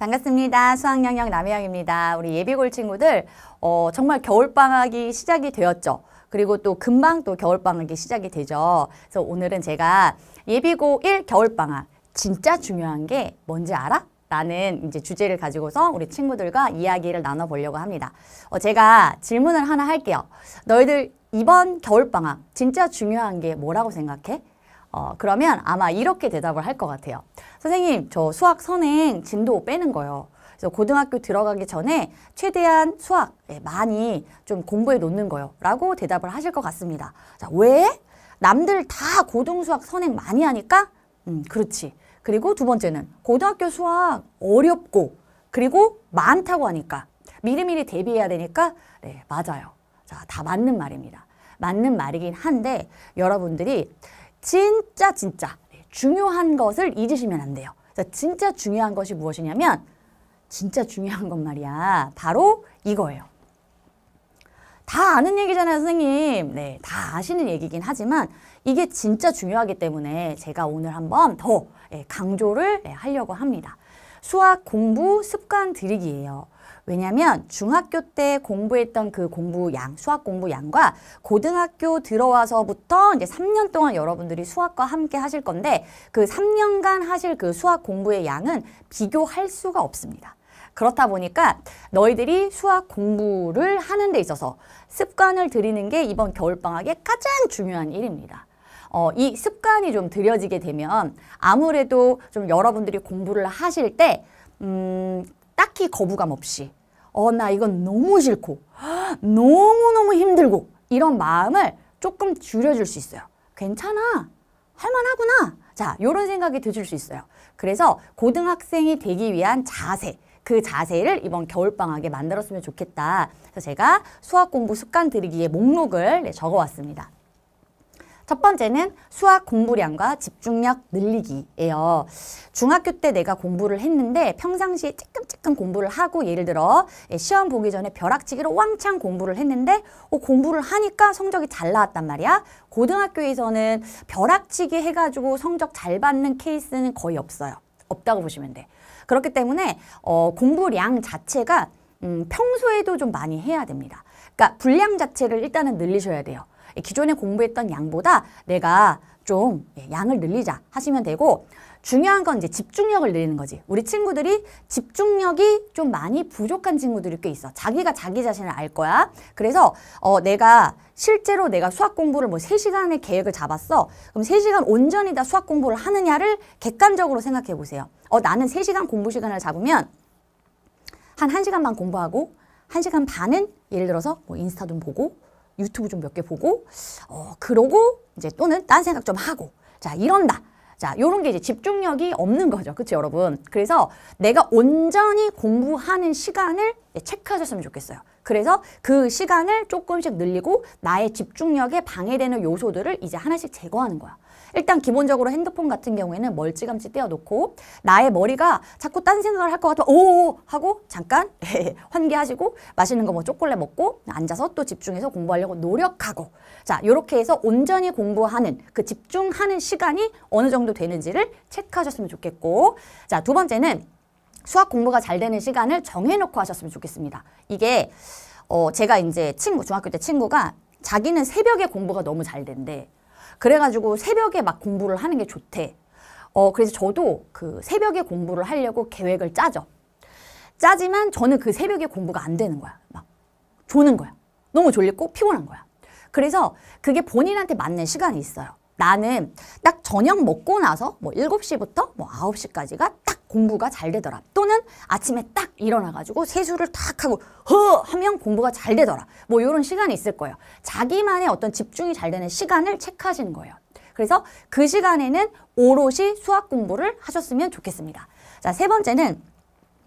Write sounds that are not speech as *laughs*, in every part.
반갑습니다. 수학 영역 남혜영입니다. 우리 예비골 친구들 어, 정말 겨울방학이 시작이 되었죠. 그리고 또 금방 또 겨울방학이 시작이 되죠. 그래서 오늘은 제가 예비고 1 겨울방학 진짜 중요한 게 뭔지 알아? 라는 이제 주제를 가지고서 우리 친구들과 이야기를 나눠보려고 합니다. 어, 제가 질문을 하나 할게요. 너희들 이번 겨울방학 진짜 중요한 게 뭐라고 생각해? 어, 그러면 아마 이렇게 대답을 할 것 같아요. 선생님, 저 수학 선행 진도 빼는 거요. 그래서 고등학교 들어가기 전에 최대한 수학 예, 많이 좀 공부해 놓는 거요. 라고 대답을 하실 것 같습니다. 자, 왜? 남들 다 고등수학 선행 많이 하니까? 음, 그렇지. 그리고 두 번째는 고등학교 수학 어렵고 그리고 많다고 하니까 미리미리 대비해야 되니까 네, 맞아요. 자, 다 맞는 말입니다. 맞는 말이긴 한데 여러분들이 진짜 진짜 중요한 것을 잊으시면 안 돼요. 진짜 중요한 것이 무엇이냐면 진짜 중요한 것 말이야. 바로 이거예요. 다 아는 얘기잖아요, 선생님. 네, 다 아시는 얘기긴 하지만 이게 진짜 중요하기 때문에 제가 오늘 한번 더 예, 강조를 예, 하려고 합니다. 수학 공부 습관 들이기예요. 왜냐하면 중학교 때 공부했던 그 공부양, 수학 공부양과 고등학교 들어와서부터 이제 3년 동안 여러분들이 수학과 함께 하실 건데 그 3년간 하실 그 수학 공부의 양은 비교할 수가 없습니다. 그렇다 보니까 너희들이 수학 공부를 하는 데 있어서 습관을 들이는 게 이번 겨울방학의 가장 중요한 일입니다. 어, 이 습관이 좀 들여지게 되면 아무래도 좀 여러분들이 공부를 하실 때 음, 딱히 거부감 없이 어 나 이건 너무 싫고 너무너무 힘들고 이런 마음을 조금 줄여줄 수 있어요. 괜찮아. 할만하구나. 자, 요런 생각이 드실 수 있어요. 그래서 고등학생이 되기 위한 자세, 그 자세를 이번 겨울방학에 만들었으면 좋겠다. 그래서 제가 수학 공부 습관 들이기에 목록을 네, 적어왔습니다. 첫 번째는 수학 공부량과 집중력 늘리기예요. 중학교 때 내가 공부를 했는데 평상시에 찔끔찔끔 공부를 하고 예를 들어 예, 시험 보기 전에 벼락치기로 왕창 공부를 했는데 어, 공부를 하니까 성적이 잘 나왔단 말이야. 고등학교에서는 벼락치기 해가지고 성적 잘 받는 케이스는 거의 없어요. 없다고 보시면 돼. 그렇기 때문에 어, 공부량 자체가 음, 평소에도 좀 많이 해야 됩니다. 그러니까 분량 자체를 일단은 늘리셔야 돼요. 기존에 공부했던 양보다 내가 좀 예, 양을 늘리자 하시면 되고 중요한 건 이제 집중력을 늘리는 거지. 우리 친구들이 집중력이 좀 많이 부족한 친구들이 꽤 있어. 자기가 자기 자신을 알 거야. 그래서 어 내가 실제로 내가 수학 공부를 뭐 세시간의 계획을 잡았어. 그럼 세시간 온전히 다 수학 공부를 하느냐를 객관적으로 생각해 보세요. 어 나는 세시간 공부 시간을 잡으면 한 한시간만 공부하고 한시간 반은 예를 들어서 뭐 인스타 좀 보고 유튜브 좀 몇 개 보고 어 그러고 이제 또는 딴 생각 좀 하고 자 이런다. 자, 요런 게 이제 집중력이 없는 거죠. 그치, 여러분? 그래서 내가 온전히 공부하는 시간을 체크하셨으면 좋겠어요. 그래서 그 시간을 조금씩 늘리고 나의 집중력에 방해되는 요소들을 이제 하나씩 제거하는 거야. 일단 기본적으로 핸드폰 같은 경우에는 멀찌감치 떼어놓고 나의 머리가 자꾸 딴 생각을 할 것같아면오 하고 잠깐 *laughs* 환기하시고 맛있는 거 뭐 초콜릿 먹고 앉아서 또 집중해서 공부하려고 노력하고 자 이렇게 해서 온전히 공부하는 그 집중하는 시간이 어느 정도 되는지를 체크하셨으면 좋겠고 자 두 번째는 수학 공부가 잘 되는 시간을 정해놓고 하셨으면 좋겠습니다. 이게 어 제가 이제 친구 중학교 때 친구가 자기는 새벽에 공부가 너무 잘 된대. 그래가지고 새벽에 막 공부를 하는 게 좋대. 어 그래서 저도 그 새벽에 공부를 하려고 계획을 짜죠. 짜지만 저는 그 새벽에 공부가 안 되는 거야. 막 조는 거야. 너무 졸리고 피곤한 거야. 그래서 그게 본인한테 맞는 시간이 있어요. 나는 딱 저녁 먹고 나서 뭐 7시부터 뭐 9시까지가 딱 공부가 잘 되더라. 또는 아침에 딱 일어나가지고 세수를 탁 하고 허 하면 공부가 잘 되더라. 뭐 이런 시간이 있을 거예요. 자기만의 어떤 집중이 잘 되는 시간을 체크하시는 거예요. 그래서 그 시간에는 오롯이 수학 공부를 하셨으면 좋겠습니다. 자, 세 번째는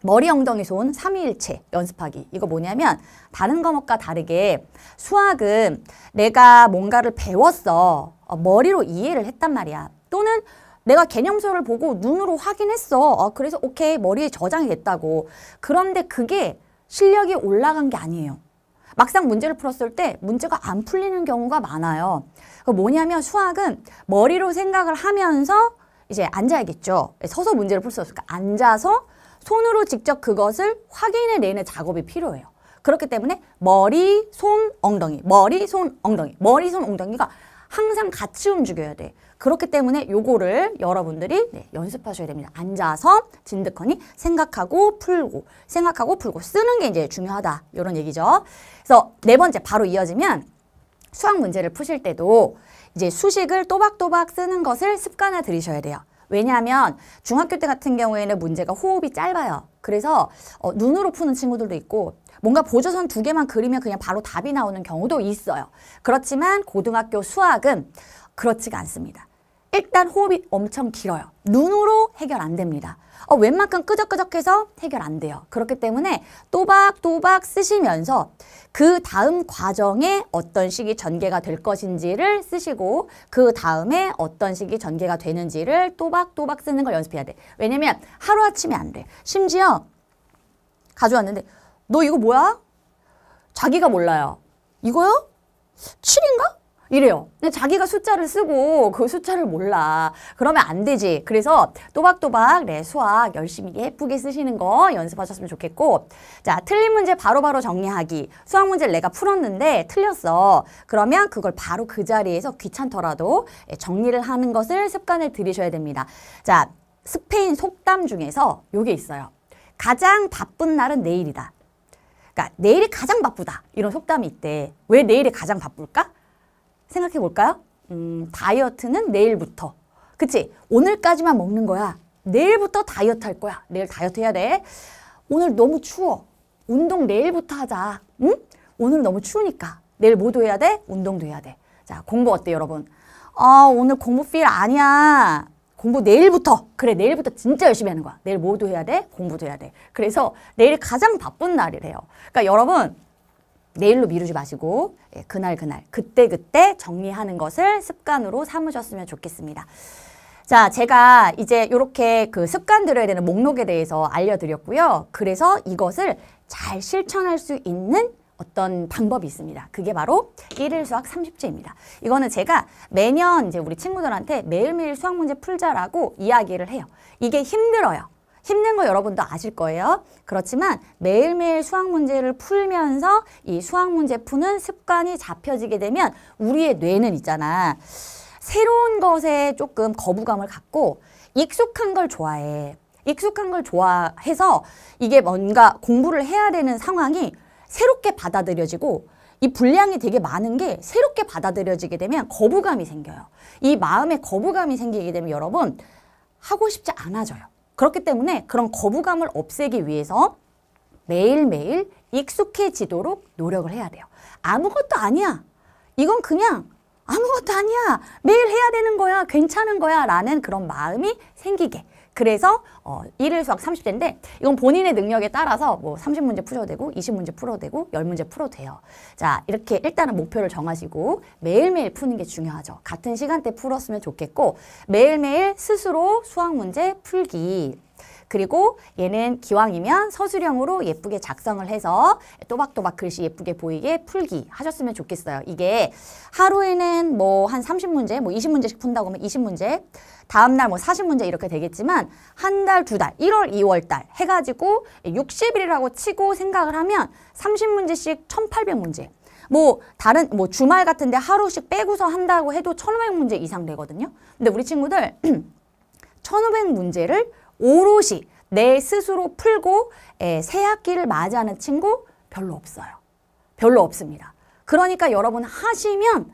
머리 엉덩이 손 삼위일체 연습하기 이거 뭐냐면 다른 과목과 다르게 수학은 내가 뭔가를 배웠어 어, 머리로 이해를 했단 말이야. 또는 내가 개념서를 보고 눈으로 확인했어. 어, 그래서 오케이 머리에 저장이 됐다고. 그런데 그게 실력이 올라간 게 아니에요. 막상 문제를 풀었을 때 문제가 안 풀리는 경우가 많아요. 그 뭐냐면 수학은 머리로 생각을 하면서 이제 앉아야겠죠. 서서 문제를 풀 수 없으니까 앉아서 손으로 직접 그것을 확인해내는 작업이 필요해요. 그렇기 때문에 머리, 손, 엉덩이, 머리, 손, 엉덩이, 머리, 손, 엉덩이가 항상 같이 움직여야 돼. 그렇기 때문에 요거를 여러분들이 네, 연습하셔야 됩니다. 앉아서 진득하니 생각하고 풀고 생각하고 풀고 쓰는 게 이제 중요하다. 이런 얘기죠. 그래서 네 번째 바로 이어지면 수학 문제를 푸실 때도 이제 수식을 또박또박 쓰는 것을 습관화 들이셔야 돼요. 왜냐하면 중학교 때 같은 경우에는 문제가 호흡이 짧아요. 그래서 어, 눈으로 푸는 친구들도 있고 뭔가 보조선 두 개만 그리면 그냥 바로 답이 나오는 경우도 있어요. 그렇지만 고등학교 수학은 그렇지가 않습니다. 일단 호흡이 엄청 길어요. 눈으로 해결 안 됩니다. 어, 웬만큼 끄적끄적해서 해결 안 돼요. 그렇기 때문에 또박또박 쓰시면서 그 다음 과정에 어떤 식이 전개가 될 것인지를 쓰시고 그 다음에 어떤 식이 전개가 되는지를 또박또박 쓰는 걸 연습해야 돼. 왜냐면 하루아침에 안 돼. 심지어 가져왔는데 너 이거 뭐야? 자기가 몰라요. 이거요? 7인가? 이래요. 근데 자기가 숫자를 쓰고 그 숫자를 몰라. 그러면 안 되지. 그래서 또박또박 내 네, 수학 열심히 예쁘게 쓰시는 거 연습하셨으면 좋겠고 자 틀린 문제 바로바로 바로 정리하기. 수학 문제를 내가 풀었는데 틀렸어. 그러면 그걸 바로 그 자리에서 귀찮더라도 예, 정리를 하는 것을 습관을 들이셔야 됩니다. 자 스페인 속담 중에서 요게 있어요. 가장 바쁜 날은 내일이다. 그러니까 내일이 가장 바쁘다 이런 속담이 있대. 왜 내일이 가장 바쁠까? 생각해 볼까요? 음, 다이어트는 내일부터. 그치? 오늘까지만 먹는 거야. 내일부터 다이어트 할 거야. 내일 다이어트 해야 돼. 오늘 너무 추워. 운동 내일부터 하자. 응? 오늘 너무 추우니까. 내일 뭐도 해야 돼? 운동도 해야 돼. 자, 공부 어때 여러분? 아, 오늘 공부 필 아니야. 공부 내일부터 그래 내일부터 진짜 열심히 하는 거야 내일 뭐도 해야 돼 공부도 해야 돼 그래서 내일 가장 바쁜 날이래요 그러니까 여러분 내일로 미루지 마시고 예, 그날 그날 그때 그때 정리하는 것을 습관으로 삼으셨으면 좋겠습니다. 자, 제가 이제 이렇게 그 습관 들어야 되는 목록에 대해서 알려드렸고요. 그래서 이것을 잘 실천할 수 있는 어떤 방법이 있습니다. 그게 바로 일일 수학 30제입니다. 이거는 제가 매년 이제 우리 친구들한테 매일매일 수학 문제 풀자라고 이야기를 해요. 이게 힘들어요. 힘든 거 여러분도 아실 거예요. 그렇지만 매일매일 수학 문제를 풀면서 이 수학 문제 푸는 습관이 잡혀지게 되면 우리의 뇌는 있잖아. 새로운 것에 조금 거부감을 갖고 익숙한 걸 좋아해. 익숙한 걸 좋아해서 이게 뭔가 공부를 해야 되는 상황이 새롭게 받아들여지고 이 분량이 되게 많은 게 새롭게 받아들여지게 되면 거부감이 생겨요. 이 마음에 거부감이 생기게 되면 여러분 하고 싶지 않아져요. 그렇기 때문에 그런 거부감을 없애기 위해서 매일매일 익숙해지도록 노력을 해야 돼요. 아무것도 아니야. 이건 그냥 아무것도 아니야. 매일 해야 되는 거야. 괜찮은 거야. 라는 그런 마음이 생기게 그래서 어, 1일 수학 30제인데 이건 본인의 능력에 따라서 뭐 30문제 풀어도 되고 20문제 풀어도 되고 10문제 풀어도 돼요. 자 이렇게 일단은 목표를 정하시고 매일매일 푸는 게 중요하죠. 같은 시간대 풀었으면 좋겠고 매일매일 스스로 수학 문제 풀기 그리고 얘는 기왕이면 서술형으로 예쁘게 작성을 해서 또박또박 글씨 예쁘게 보이게 풀기 하셨으면 좋겠어요. 이게 하루에는 뭐 한 30문제, 뭐 20문제씩 뭐 푼다고 하면 20문제, 다음날 뭐 40문제 이렇게 되겠지만 한 달, 두 달, 1월, 2월 달 해가지고 60일이라고 치고 생각을 하면 30문제씩 1800문제 뭐 다른 뭐 주말 같은데 하루씩 빼고서 한다고 해도 천오백 문제 이상 되거든요. 근데 우리 친구들 *clears throat* 천오백 문제를 오롯이 내 스스로 풀고 에, 새 학기를 맞이하는 친구 별로 없어요. 별로 없습니다. 그러니까 여러분 하시면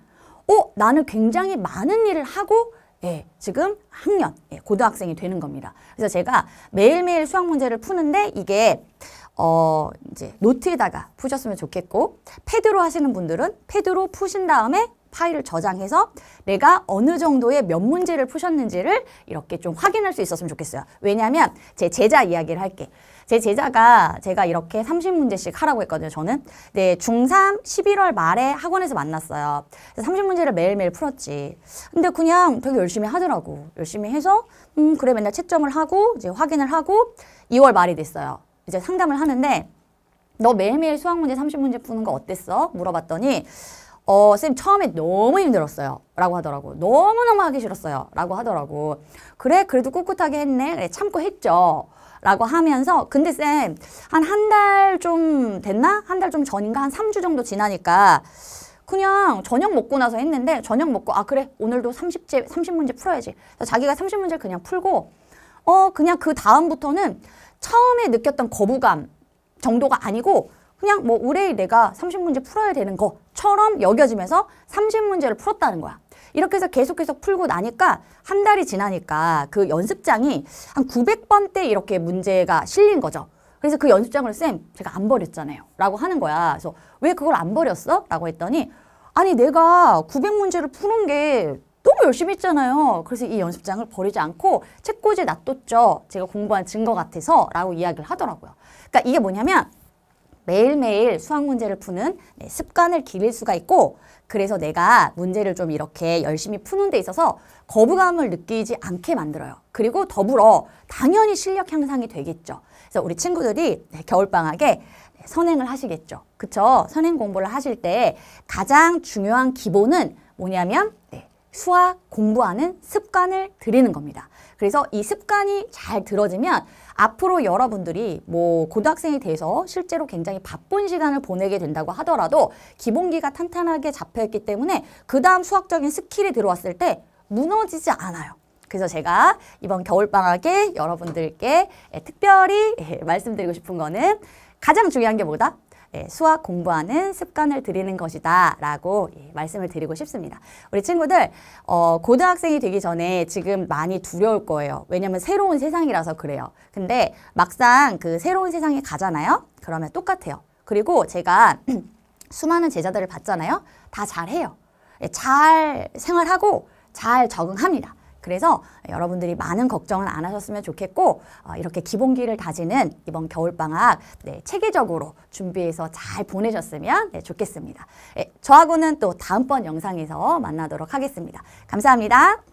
어 나는 굉장히 많은 일을 하고 예, 지금 학년, 예, 고등학생이 되는 겁니다. 그래서 제가 매일매일 수학 문제를 푸는데 이게 어, 이제 노트에다가 푸셨으면 좋겠고 패드로 하시는 분들은 패드로 푸신 다음에 파일을 저장해서 내가 어느 정도의 몇 문제를 푸셨는지를 이렇게 좀 확인할 수 있었으면 좋겠어요. 왜냐하면 제 제자 이야기를 할게. 제 제자가 제가 이렇게 30문제씩 하라고 했거든요. 저는 네, 중3 11월 말에 학원에서 만났어요. 30문제를 매일매일 풀었지. 근데 그냥 되게 열심히 하더라고. 열심히 해서 음 그래 맨날 채점을 하고 이제 확인을 하고 2월 말이 됐어요. 이제 상담을 하는데 너 매일매일 수학문제 30문제 푸는 거 어땠어? 물어봤더니 어, 쌤 처음에 너무 힘들었어요. 라고 하더라고. 너무너무 하기 싫었어요. 라고 하더라고. 그래, 그래도 꿋꿋하게 했네. 그래, 참고 했죠. 라고 하면서 근데 쌤 한 한 달 좀 됐나? 한 달 좀 전인가? 한 3주 정도 지나니까 그냥 저녁 먹고 나서 했는데 저녁 먹고 아 그래 오늘도 30제 30문제 풀어야지. 자기가 30문제 그냥 풀고 어 그냥 그 다음부터는 처음에 느꼈던 거부감 정도가 아니고 그냥 뭐 올해 내가 30문제 풀어야 되는 것처럼 여겨지면서 30문제를 풀었다는 거야. 이렇게 해서 계속해서 풀고 나니까 한 달이 지나니까 그 연습장이 한 900번대 이렇게 문제가 실린 거죠. 그래서 그 연습장을 쌤 제가 안 버렸잖아요. 라고 하는 거야. 그래서 왜 그걸 안 버렸어? 라고 했더니 아니 내가 900문제를 푸는 게 너무 열심히 했잖아요. 그래서 이 연습장을 버리지 않고 책꽂이에 놔뒀죠. 제가 공부한 증거 같아서 라고 이야기를 하더라고요. 그러니까 이게 뭐냐면 매일매일 수학 문제를 푸는 네, 습관을 기를 수가 있고 그래서 내가 문제를 좀 이렇게 열심히 푸는 데 있어서 거부감을 느끼지 않게 만들어요. 그리고 더불어 당연히 실력 향상이 되겠죠. 그래서 우리 친구들이 네, 겨울방학에 네, 선행을 하시겠죠. 그쵸? 선행 공부를 하실 때 가장 중요한 기본은 뭐냐면 네, 수학 공부하는 습관을 들이는 겁니다. 그래서 이 습관이 잘 들어지면 앞으로 여러분들이 뭐 고등학생이 돼서 실제로 굉장히 바쁜 시간을 보내게 된다고 하더라도 기본기가 탄탄하게 잡혀있기 때문에 그 다음 수학적인 스킬이 들어왔을 때 무너지지 않아요. 그래서 제가 이번 겨울방학에 여러분들께 특별히 예, 말씀드리고 싶은 거는 가장 중요한 게 뭐다? 예, 수학 공부하는 습관을 들이는 것이다 라고 예, 말씀을 드리고 싶습니다. 우리 친구들 어, 고등학생이 되기 전에 지금 많이 두려울 거예요. 왜냐하면 새로운 세상이라서 그래요. 근데 막상 그 새로운 세상에 가잖아요. 그러면 똑같아요. 그리고 제가 *clears throat* 수많은 제자들을 봤잖아요. 다 잘해요. 예, 잘 생활하고 잘 적응합니다. 그래서 여러분들이 많은 걱정은 안 하셨으면 좋겠고 어, 이렇게 기본기를 다지는 이번 겨울방학 네, 체계적으로 준비해서 잘 보내셨으면 네, 좋겠습니다. 네, 저하고는 또 다음번 영상에서 만나도록 하겠습니다. 감사합니다.